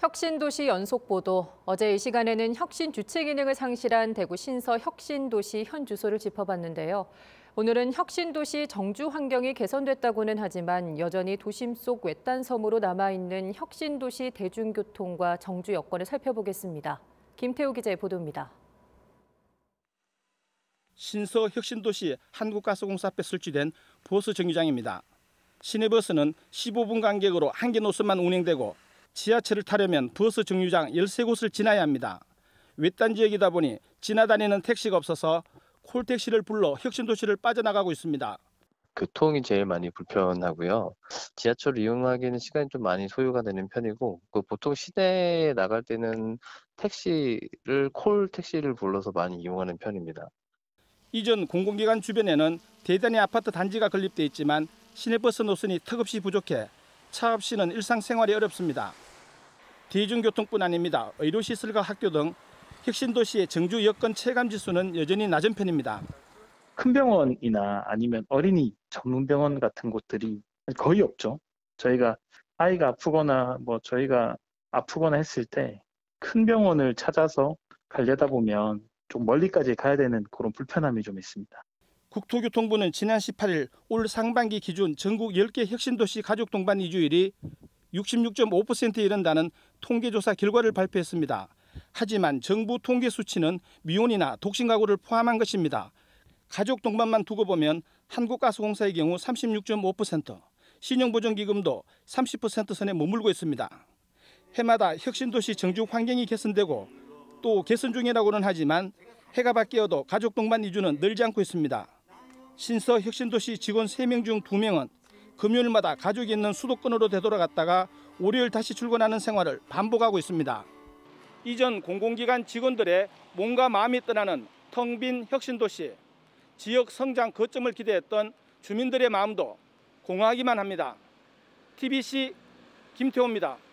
혁신도시 연속 보도. 어제 이 시간에는 혁신 주체 기능을 상실한 대구 신서 혁신도시 현 주소를 짚어봤는데요. 오늘은 혁신도시 정주 환경이 개선됐다고는 하지만 여전히 도심 속 외딴 섬으로 남아있는 혁신도시 대중교통과 정주 여건을 살펴보겠습니다. 김태우 기자의 보도입니다. 신서 혁신도시 한국가스공사 앞에 설치된 버스 정류장입니다. 시내버스는 15분 간격으로 한 개 노선만 운행되고 지하철을 타려면 버스 정류장 13곳을 지나야 합니다. 외딴 지역이다 보니 지나다니는 택시가 없어서 콜택시를 불러 혁신도시를 빠져나가고 있습니다. 교통이 제일 많이 불편하고요. 지하철 을 이용하기에는 시간이 좀 많이 소요가 되는 편이고, 그 보통 시내에 나갈 때는 택시를, 콜 택시를 불러서 많이 이용하는 편입니다. 이전 공공기관 주변에는 대단히 아파트 단지가 건립돼 있지만 시내버스 노선이 턱없이 부족해 차 없이는 일상생활이 어렵습니다. 대중교통뿐 아닙니다. 의료시설과 학교 등 혁신 도시의 정주 여건 체감 지수는 여전히 낮은 편입니다. 큰 병원이나 아니면 어린이 전문 병원 같은 곳들이 거의 없죠. 저희가 아이가 아프거나 뭐 저희가 아프거나 했을 때 큰 병원을 찾아서 가려다 보면 좀 멀리까지 가야 되는 그런 불편함이 좀 있습니다. 국토교통부는 지난 18일 올 상반기 기준 전국 10개 혁신도시 가족동반 이주율이 66.5%에 이른다는 통계조사 결과를 발표했습니다. 하지만 정부 통계 수치는 미혼이나 독신 가구를 포함한 것입니다. 가족 동반만 두고 보면 한국가스공사의 경우 36.5%, 신용보증기금도 30% 선에 머물고 있습니다. 해마다 혁신도시 정주 환경이 개선되고 또 개선 중이라고는 하지만 해가 바뀌어도 가족 동반 이주는 늘지 않고 있습니다. 신서 혁신도시 직원 3명 중 2명은 금요일마다 가족이 있는 수도권으로 되돌아갔다가 월요일 다시 출근하는 생활을 반복하고 있습니다. 이전 공공기관 직원들의 몸과 마음이 떠나는 텅 빈 혁신도시, 지역 성장 거점을 기대했던 주민들의 마음도 공허하기만 합니다. TBC 김태호입니다.